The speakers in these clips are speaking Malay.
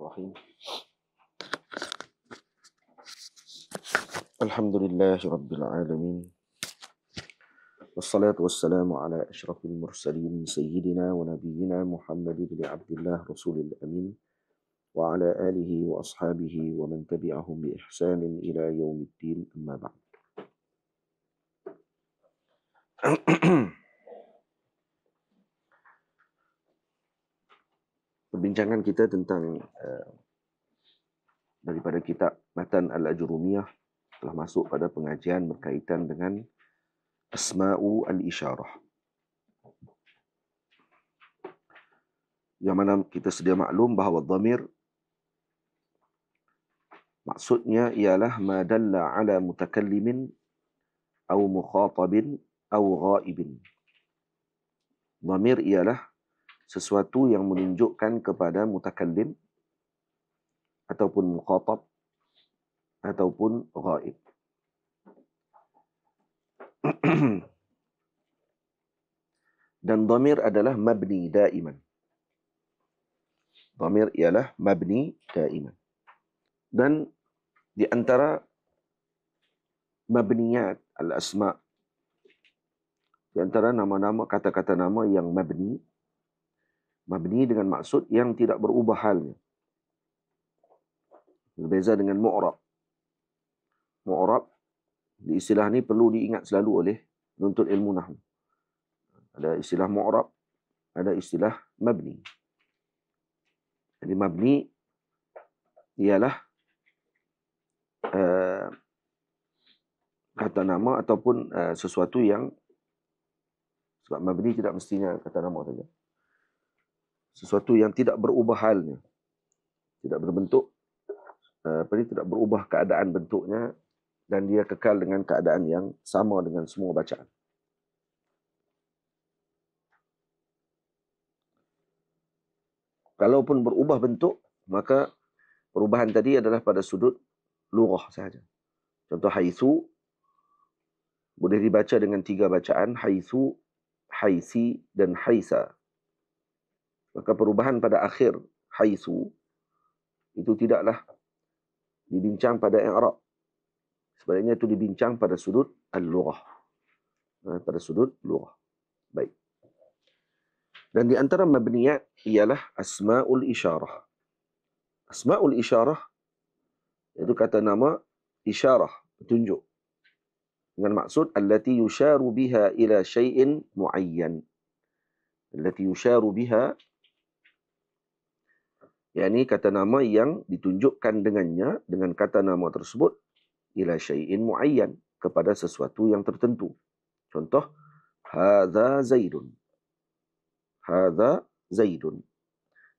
الرحيم الحمد لله رب العالمين والصلاة والسلام على أشرف المرسلين سيدنا ونبينا محمد بن عبد الله رسول الأمين وعلى آله وأصحابه ومن تبعهم بإحسان إلى يوم الدين أما بعد perbincangan kita tentang eh, daripada kitab Matan Al-Ajurumiyah telah masuk pada pengajian berkaitan dengan Asma'u Al-Isyarah. Yang mana kita sedia maklum bahawa dhamir maksudnya ialah ma dalla ala mutakallimin atau mukhatabin atau ghaibin. Dhamir ialah sesuatu yang menunjukkan kepada mutakallim ataupun mukhatab ataupun ghaib. Dan domir adalah mabni daiman. Domir ialah mabni daiman. Dan di antara mabniyat al-asma' di antara nama-nama kata-kata nama yang mabni Mabni dengan maksud yang tidak berubah halnya. Berbeza dengan mu'rab. Mu'rab, di istilah ni perlu diingat selalu oleh nuntut ilmu nahmu. Ada istilah mu'rab, ada istilah mabni. Jadi mabni ialah eh, kata nama ataupun eh, sesuatu yang sebab mabni tidak mestinya kata nama saja sesuatu yang tidak berubah halnya tidak berbentuk eh, apa ni tidak berubah keadaan bentuknya dan dia kekal dengan keadaan yang sama dengan semua bacaan kalaupun berubah bentuk maka perubahan tadi adalah pada sudut lughah sahaja contoh haitsu boleh dibaca dengan tiga bacaan haitsu haisi dan haisa Maka perubahan pada akhir haisu itu tidaklah dibincang pada i'rab. Sebaliknya itu dibincang pada sudut al-lughah. Ha, pada sudut lughah. Baik. Dan di antara mabniyat ialah asmaul isyarah. Asmaul isyarah itu kata nama isyarah, petunjuk. Dengan maksud allati yusharu biha ila syai'in muayyan. Allati yusharu biha yang ini kata nama yang ditunjukkan dengannya dengan kata nama tersebut ila syai'in mu'ayyan kepada sesuatu yang tertentu. Contoh, hadha zaidun. Hadha zaidun.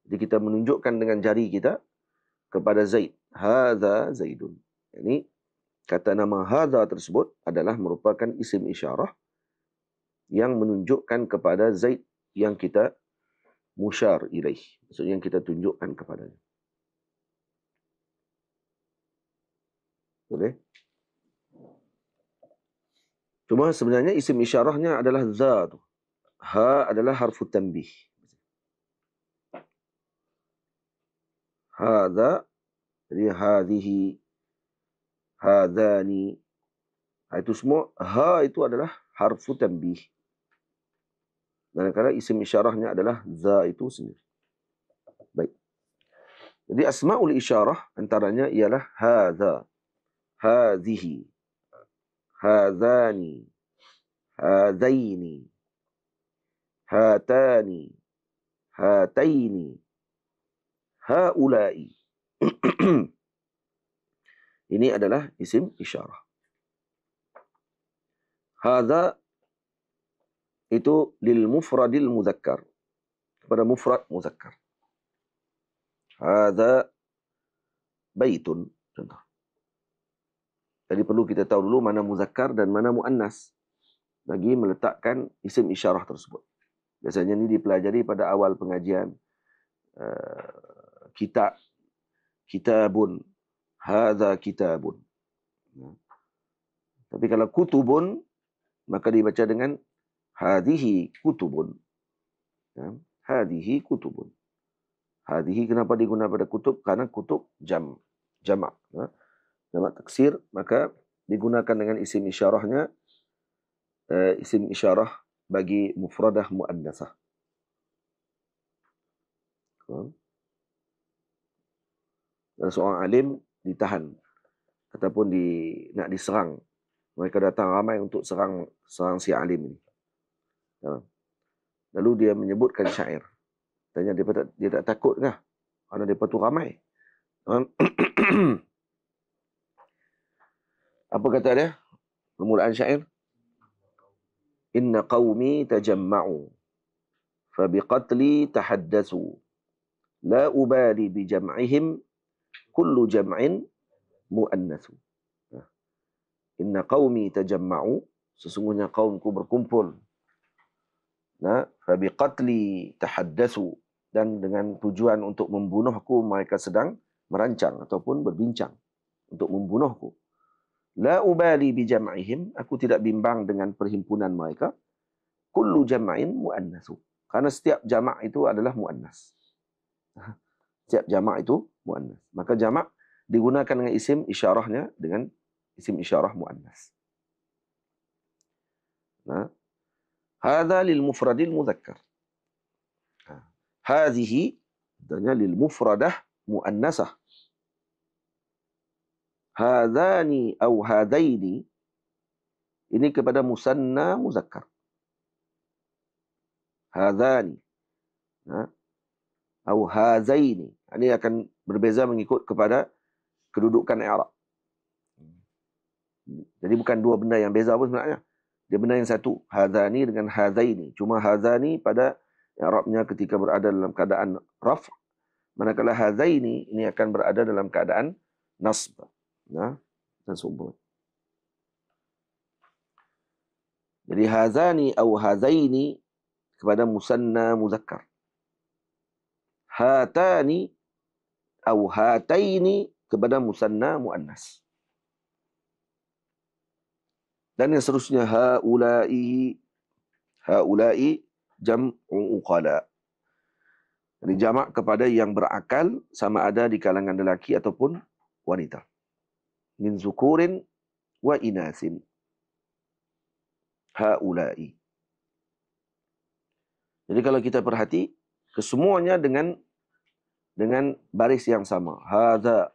Jadi kita menunjukkan dengan jari kita kepada zaid. Hadha zaidun. Ini kata nama hadha tersebut adalah merupakan isim isyarah yang menunjukkan kepada zaid yang kita musyar ilaih. Maksudnya yang kita tunjukkan kepadanya. Boleh? Cuma sebenarnya isim isyarahnya adalah za tu. Ha adalah harfu tanbih. Hada. Jadi hadihi. Hadani. Ha, itu semua. Ha itu adalah harfu tanbih. Dan kadang isim isyarahnya adalah za itu sendiri. Baik. Jadi asma'ul isyarah antaranya ialah haza, hadhihi, hazani, hadaini, hatani, hataini, haulai. Ini adalah isim isyarah. Haza itu lil mufradil muzakkar kepada mufrad muzakkar Ada baitun contoh jadi perlu kita tahu dulu mana muzakkar dan mana muannas bagi meletakkan isim isyarah tersebut biasanya ini dipelajari pada awal pengajian uh, kita kitabun hadza kitabun ya. tapi kalau kutubun maka dibaca dengan hadihi kutubun. Ya. Hadihi kutubun. Hadihi kenapa digunakan pada kutub? Karena kutub jam. Jamak. Ya. Jamak taksir. Maka digunakan dengan isim isyarahnya. Uh, isim isyarah bagi mufradah mu'annasah. Ha? Dan seorang alim ditahan ataupun di, nak diserang. Mereka datang ramai untuk serang serang si alim ini. Ha. Lalu dia menyebutkan syair. Tanya dia tak dia tak takut kah? Karena depa tu ramai. Ha. Apa kata dia? Permulaan syair. Inna qaumi tajamma'u fa biqatli tahaddasu la ubali bi jam'ihim kullu jam'in muannasu. Ha. Inna qaumi tajamma'u sesungguhnya kaumku berkumpul Fabi فَبِقَتْلِي تَحَدَّثُوا dan dengan tujuan untuk membunuhku mereka sedang merancang ataupun berbincang untuk membunuhku la ubali bi jam'ihim aku tidak bimbang dengan perhimpunan mereka kullu jam'in muannasu karena setiap jamak itu adalah muannas setiap jamak itu muannas maka jamak digunakan dengan isim isyarahnya dengan isim isyarah muannas nah هذا للمفرد المذكر هذه دنيا للمفردة مؤنسة هذان أو هذين ini kepada musanna مذكر. Hadhani. أو ha. Atau hazaini. Ha, ini akan berbeza mengikut kepada kedudukan Arab. Hmm. Jadi bukan dua benda yang beza pun sebenarnya dia benar yang satu hazani dengan hazaini cuma hazani pada i'rabnya ketika berada dalam keadaan raf manakala hazaini ini akan berada dalam keadaan nasb nah dan sumber jadi hazani atau hazaini kepada musanna muzakkar hatani atau hataini kepada musanna muannas dan yang seterusnya haulai haulai jam'u uqala ini jamak kepada yang berakal sama ada di kalangan lelaki ataupun wanita min zukurin wa inasin haulai jadi kalau kita perhati kesemuanya dengan dengan baris yang sama hadza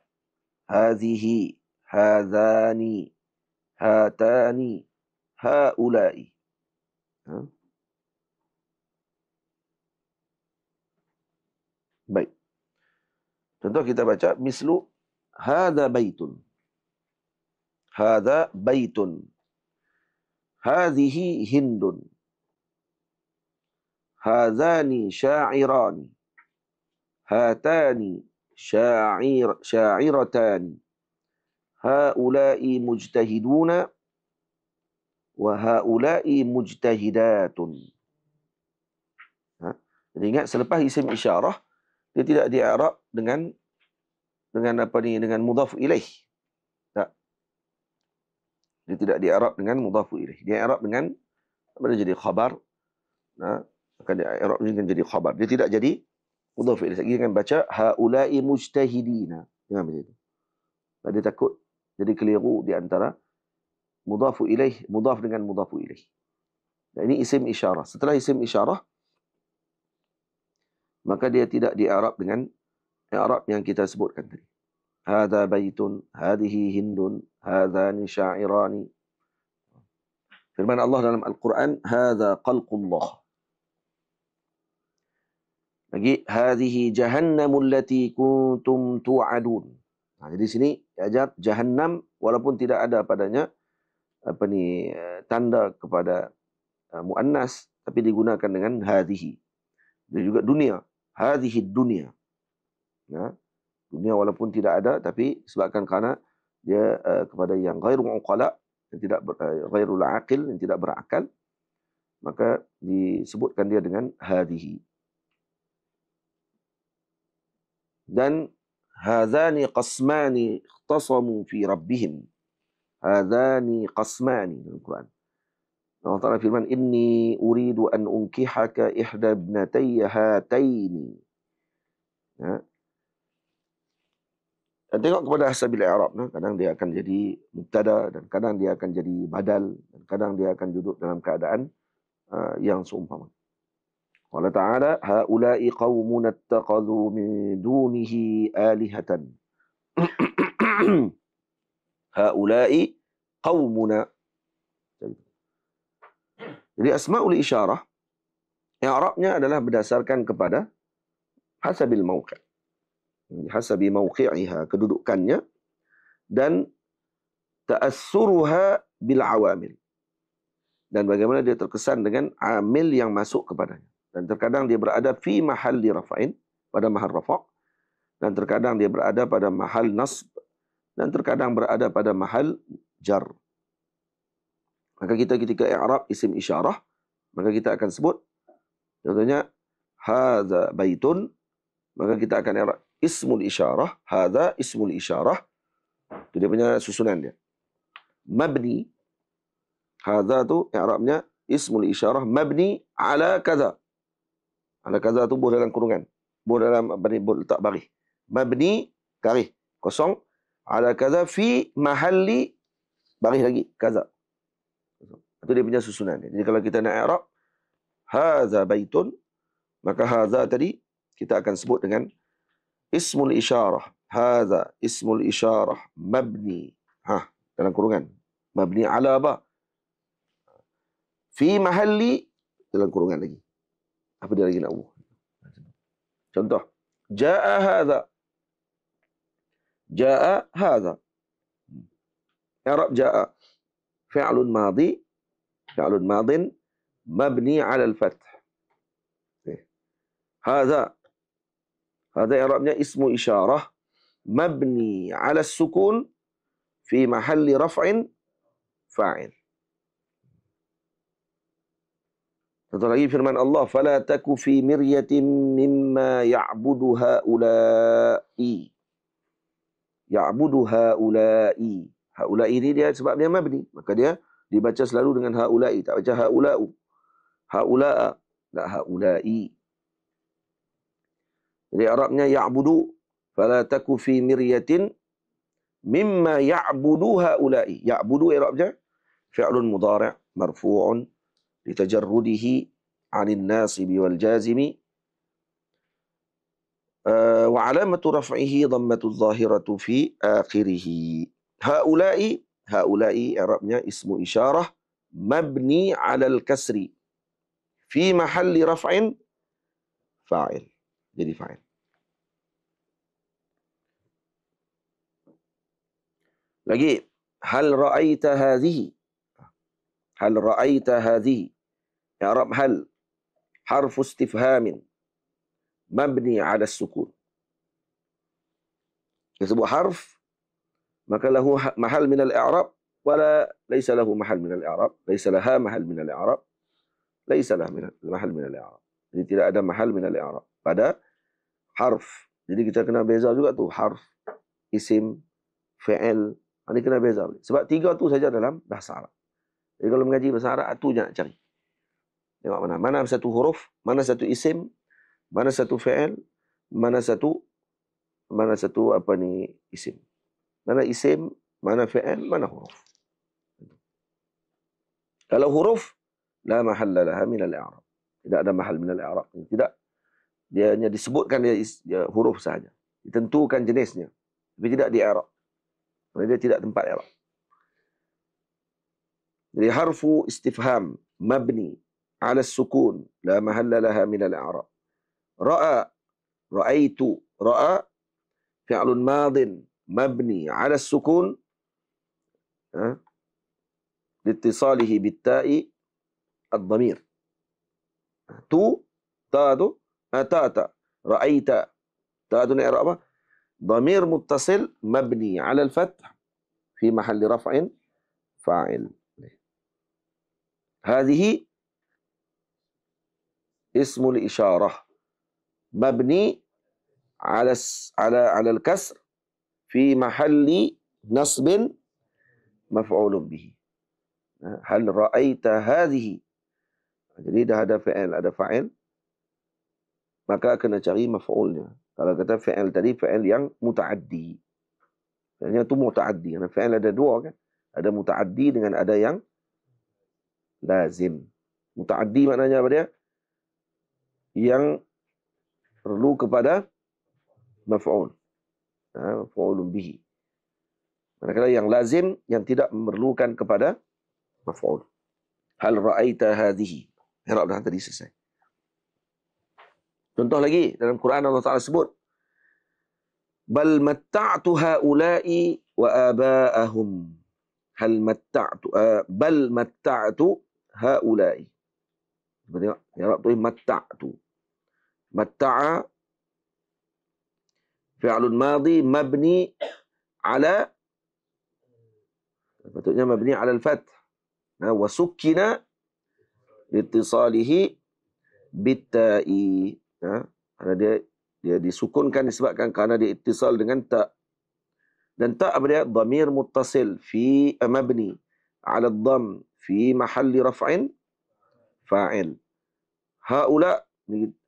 hadhihi hadzani هاتان هؤلاء بيت contoh kita baca مثل هذا بيت هذا بيت هذه هند هذان شاعران هاتان شاعر شاعرتان Haulai مجتهدون وهؤلاء مجتهدات ha? Jadi ingat selepas isim isyarah dia tidak di'arab dengan dengan apa ni dengan mudhaf ilaih tak dia tidak di'arab dengan mudhaf ilaih dia i'arab dengan apa dia jadi khabar Nah, ha? akan di'arab dengan jadi khabar dia tidak jadi mudhaf ilaih lagi dengan baca haula'i mujtahidina jangan macam Tak dia takut jadi keliru di antara mudafu ilaih, mudaf dengan mudafu ilaih. Dan ini isim isyarah. Setelah isim isyarah, maka dia tidak di-Arab dengan i'rab yang kita sebutkan tadi. Hada baitun, hadihi hindun, hadani syairani. Firman Allah dalam Al-Quran, Hada qalqullah. Lagi, hadihi jahannamu allati kuntum tu'adun. Nah, ha, jadi sini ajar ya, jahannam walaupun tidak ada padanya apa ni eh, tanda kepada uh, muannas tapi digunakan dengan hadhihi. Dan juga dunia, hadhihi dunia. Ya. Dunia walaupun tidak ada tapi sebabkan kerana dia uh, kepada yang ghairu uqala yang tidak ber, uh, ghairul aqil yang tidak berakal maka disebutkan dia dengan hadhihi. Dan هذان قسمان اختصموا في ربهم هذان قسمان في القرآن الله تعالى في المن إني أريد أن أنكحك إحدى ابنتي هاتين Dan tengok kepada hasab al-i'rab kadang dia akan jadi mubtada dan kadang dia akan jadi badal dan kadang dia akan duduk dalam keadaan uh, yang seumpama. Allah Ta'ala, Haulai qawmun attaqadhu min dunihi alihatan. Haulai qawmun. Jadi asma'ul isyarah, Arabnya adalah berdasarkan kepada hasabil mawqi' hasabi mawqi'iha kedudukannya dan ta'assuruha bil awamil dan bagaimana dia terkesan dengan amil yang masuk kepadanya dan terkadang dia berada fi mahal di rafa'in pada mahal rafa' dan terkadang dia berada pada mahal Nas dan terkadang berada pada mahal jar maka kita ketika Arab isim isyarah maka kita akan sebut contohnya hadza baitun maka kita akan Arab ismul isyarah hadza ismul isyarah itu dia punya susunan dia mabni hadza tu Arabnya ismul isyarah mabni ala kadza Ala kaza tumbuh dalam kurungan. Tumbuh dalam bani bul tak barih. Mabni karih kosong. Ala kaza fi mahalli barih lagi kaza. Itu dia punya susunan. Jadi kalau kita nak i'rab haza baitun maka haza tadi kita akan sebut dengan ismul isyarah. Haza ismul isyarah mabni. Ha dalam kurungan. Mabni ala apa? Fi mahalli dalam kurungan lagi. أبدي رجل أبو شدوه جاء هذا جاء هذا إعراب جاء فعل ماضي فعل ماض مبني على الفتح إيه. هذا هذا إعرابنا اسم إشارة مبني على السكون في محل رفع فاعل Kata lagi firman Allah, "Fala taku fi miryatin mimma ya'budu haula'i." Ya'budu haula'i. Haula'i ni dia sebab dia mabni. Maka dia dibaca selalu dengan haula'i, tak baca haula'u. Haula'a, tak haula'i. Jadi Arabnya ya'budu fala taku fi miryatin mimma ya'budu haula'i. Ya'budu Arabnya fi'lun mudhari' marfu'un لتجرده عن الناصب والجازم آه، وعلامة رفعه ضمة الظاهرة في آخره هؤلاء هؤلاء إعرابنا اسم إشارة مبني على الكسر في محل رفع فاعل جدي فاعل لقي هل رأيت هذه هل رأيت هذه Ya Rab hal harfu istifhamin mabni ala sukun. Disebut harf maka ha-, lahu mahal min al-i'rab wala laisa lahu mahal min al-i'rab, laisa laha mahal min al-i'rab, laisa lahu mahal min al-i'rab. Jadi tidak ada mahal min al-i'rab pada harf. Jadi kita kena beza juga tu harf, isim, fi'il. Ini kena beza. Sebab tiga tu saja dalam bahasa Arab. Jadi kalau mengaji bahasa Arab, tu je nak cari. Tengok mana. Mana satu huruf, mana satu isim, mana satu fa'il, mana satu mana satu apa ni isim. Mana isim, mana fa'il, mana huruf. Kalau huruf, la mahalla laha min al-i'rab. Tidak ada mahal min al-i'rab. Tidak. Dia hanya disebutkan dia, dia huruf sahaja. Ditentukan jenisnya. Tapi tidak di i'rab. Kerana tidak tempat i'rab. Jadi harfu istifham mabni على السكون لا محل لها من الأعراب رأى رأيت رأى فعل ماض مبني على السكون لاتصاله بالتاء الضمير تو تادو أتاتا آه، رأيت تادو إعرابه ضمير متصل مبني على الفتح في محل رفع فاعل هذه ismul isyarah mabni ala ala ala al kasr fi mahalli nasbin maf'ulun bihi ha, hal ra'aita hadhihi jadi dah ada fi'il ada fa'il maka kena cari maf'ulnya kalau kata fi'il tadi fi'il yang mutaaddi Fi'ilnya tu mutaaddi kerana fi'il ada dua kan ada mutaaddi dengan ada yang lazim mutaaddi maknanya apa dia yang perlu kepada maf'ul. Ha, maf'ulun bihi. Manakala yang lazim, yang tidak memerlukan kepada maf'ul. Hal ra'aita hadihi. Herab dah tadi selesai. Contoh lagi dalam Quran Allah Ta'ala sebut. Bal matta'tu ha'ulai wa aba'ahum. Hal matta'tu. Uh, bal matta'tu ha'ulai. Tengok. Herab tu matta'tu. متعه فعل ماضي مبني على patutnya mabni ala al-fath nah wa sukkina liittisalihi bitta'i nah ada dia dia disukunkan disebabkan kerana dia ittisal dengan ta dan ta apa dia dhamir muttasil fi mabni ala dham fi mahalli raf'in fa'il haula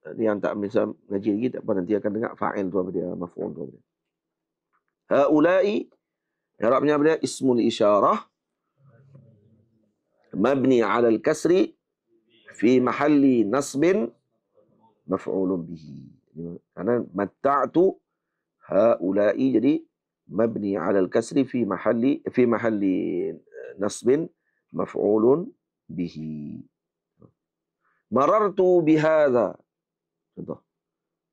Eh, yang tak bisa ngaji lagi tak apa nanti akan dengar fa'il tu apa dia maf'ul tu apa dia ha'ulai harapnya apa dia ismul isyarah mabni ala al-kasri fi mahalli nasbin maf'ulun bihi karena matta'tu ha'ulai jadi mabni ala al-kasri fi mahalli fi mahalli eh, nasbin maf'ulun bihi marartu bihadha Contoh.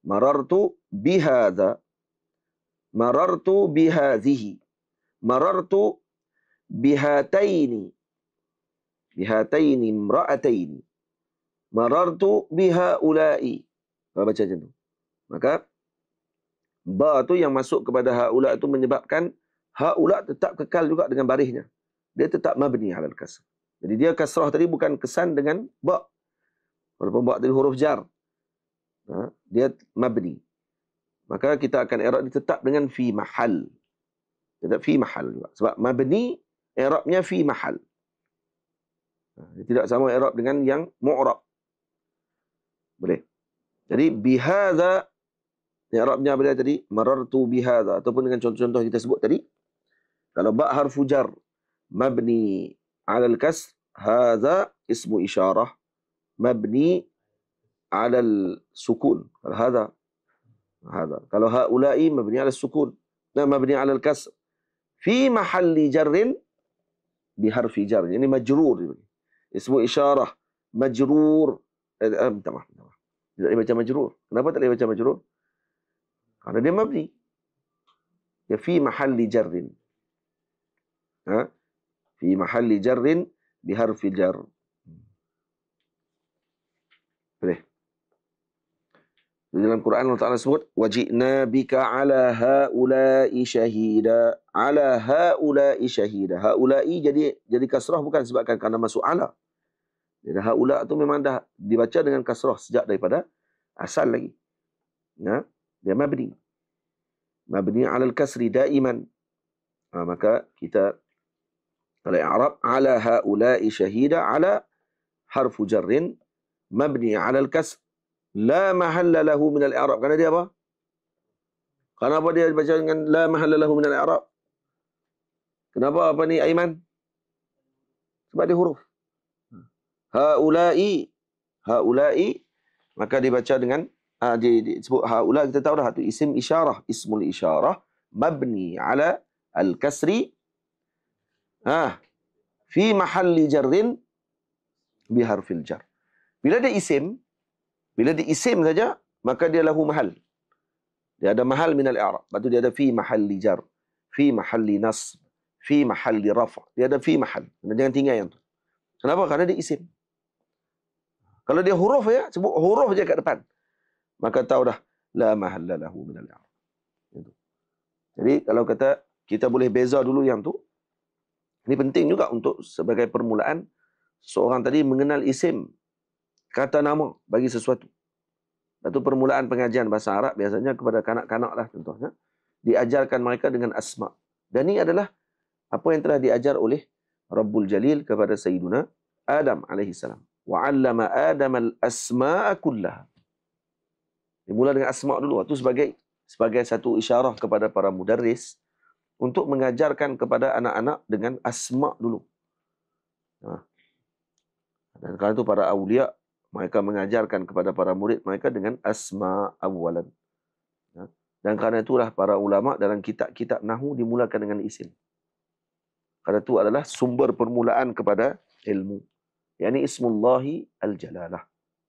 Marartu bihaza. Marartu bihazihi. Marartu bihataini. Bihataini mra'ataini. Marartu biha'ula'i. Kalau baca macam tu. Maka, ba tu yang masuk kepada ha'ula' tu menyebabkan ha'ula' tetap kekal juga dengan barihnya. Dia tetap mabni halal kasrah. Jadi dia kasrah tadi bukan kesan dengan ba. Walaupun ba tadi huruf jar. Ha? dia mabni. Maka kita akan i'rab ditetap dengan fi mahal. Tetap fi mahal juga. Sebab mabni i'rabnya fi mahal. Ha, tidak sama i'rab dengan yang mu'rab. Boleh. Jadi bihadza i'rabnya apa dia tadi? Marartu bihadza ataupun dengan contoh-contoh kita sebut tadi. Kalau ba harfu jar mabni 'ala al-kasr, hadza ismu isyarah mabni على السكون هذا هذا قالوا هؤلاء مبني على السكون لا مبني على الكسر في محل جر بحرف جر يعني مجرور يعني اسمه إشارة مجرور آه، تمام تمام مجرور كنبت الإبجة مجرور قال دي مبني في محل جر ها في محل جر بحرف جر ليه Di dalam Quran Allah Ta'ala sebut, وَجِئْنَا بِكَ عَلَى هَؤُلَاءِ شَهِيدًا عَلَى هَؤُلَاءِ شَهِيدًا هَؤُلَاءِ jadi, jadi kasroh bukan sebabkan karena masuk ala. Jadi haula tu memang dah dibaca dengan kasroh sejak daripada asal lagi. Ya? Dia mabni. Mabni ala al-kasri daiman. Ha, maka kita kalau Arab ala haula'i syahida ala harfu jarrin mabni ala al-kasr la mahalla lahu min al-i'rab kerana dia apa kenapa dia baca dengan la mahalla lahu min al-i'rab kenapa apa ni aiman sebab dia huruf haula'i haula'i maka dibaca dengan ha, di, disebut haula kita tahu dah itu isim isyarah ismul isyarah mabni ala al-kasri ha fi mahalli jarrin bi harfil jar bila dia isim bila diisim saja, maka dia lahu mahal. Dia ada mahal minal i'rab. Lepas tu dia ada fi mahalli jar. Fi mahal mahalli nas. Fi mahal mahalli rafa. Dia ada fi mahal. Jangan tinggal yang tu. Kenapa? Kerana dia isim. Kalau dia huruf ya, sebut huruf je kat depan. Maka tahu dah. La mahal la lahu minal i'rab. Jadi kalau kata kita boleh beza dulu yang tu. Ini penting juga untuk sebagai permulaan. Seorang tadi mengenal isim kata nama bagi sesuatu. Satu permulaan pengajian bahasa Arab biasanya kepada kanak-kanak lah contohnya. Diajarkan mereka dengan asma' Dan ini adalah apa yang telah diajar oleh Rabbul Jalil kepada Sayyiduna Adam alaihi salam. Wa'allama Adam al-asma'a kullaha. Dimula dengan asma' dulu. Itu sebagai sebagai satu isyarah kepada para mudarris untuk mengajarkan kepada anak-anak dengan asma' dulu. Ha. Dan kalau itu para awliya' mereka mengajarkan kepada para murid mereka dengan asma awalan. Ya. Dan kerana itulah para ulama dalam kitab-kitab Nahu dimulakan dengan isim. Kerana itu adalah sumber permulaan kepada ilmu. Yang ini ismullahi al-jalalah.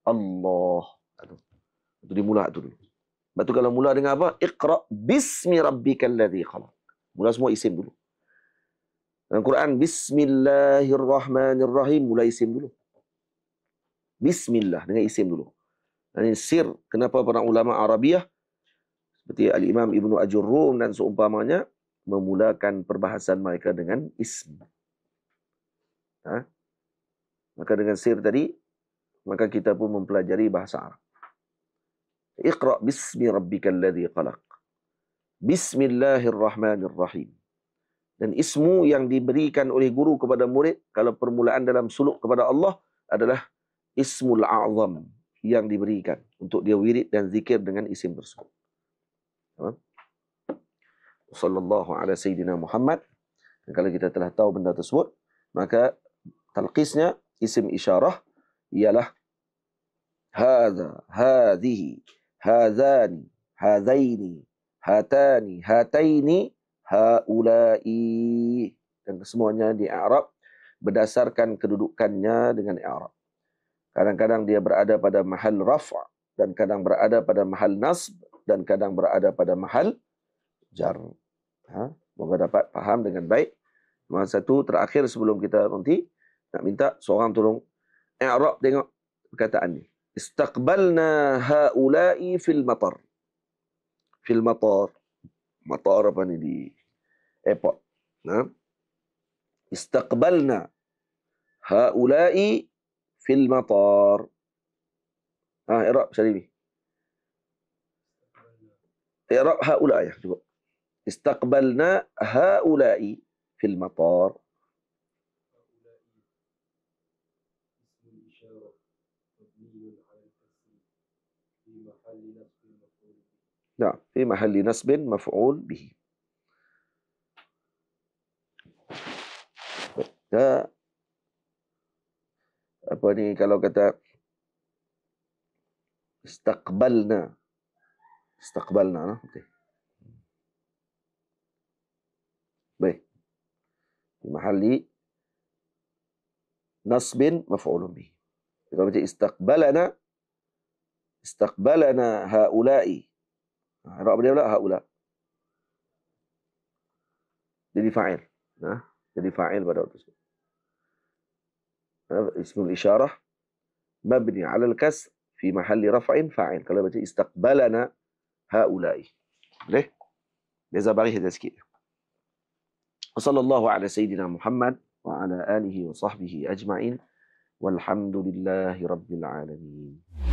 Allah. Itu dimula itu dulu. Sebab itu kalau mula dengan apa? Iqra bismi rabbikal ladhi khalaq. Mula semua isim dulu. Dalam Quran, Bismillahirrahmanirrahim. Mula isim dulu. Bismillah dengan isim dulu. Ini sir kenapa para ulama Arabiah seperti Al Imam Ibnu Ajurrum dan seumpamanya memulakan perbahasan mereka dengan ism. Ha? Maka dengan sir tadi maka kita pun mempelajari bahasa Arab. Iqra bismi rabbikal ladzi khalaq. Bismillahirrahmanirrahim. Dan ismu yang diberikan oleh guru kepada murid kalau permulaan dalam suluk kepada Allah adalah ismul a'zam yang diberikan untuk dia wirid dan zikir dengan isim tersebut. Ha? Sallallahu ala sayyidina Muhammad. Dan kalau kita telah tahu benda tersebut, maka talqisnya isim isyarah ialah hadza, hadhihi, hadzani, hadaini, hatani, hataini, haula'i dan semuanya di Arab berdasarkan kedudukannya dengan Arab. Kadang-kadang dia berada pada mahal rafa' dan kadang berada pada mahal nasb dan kadang berada pada mahal jar. Ha? Moga dapat faham dengan baik. Nombor satu terakhir sebelum kita nanti nak minta seorang tolong i'rab tengok perkataan ni. Istaqbalna haula'i fil matar. Fil matar. Matar apa ni di airport. Ha? Istaqbalna haula'i في المطار ها آه اقرأ شريبي اقرأ هؤلاء يا استقبلنا هؤلاء في المطار نعم في محل نسب مفعول به ده apa ni kalau kata istaqbalna istaqbalna nah okey baik di mahalli nasbin maf'ul bi kalau macam istaqbalana istaqbalana haula'i ha apa dia pula haula jadi fa'il nah ha? jadi fa'il pada waktu itu اسم الإشارة مبني على الكسر في محل رفع فاعل كلمة استقبلنا هؤلاء ليه؟ لذا بغيه تسكير وصلى الله على سيدنا محمد وعلى آله وصحبه أجمعين والحمد لله رب العالمين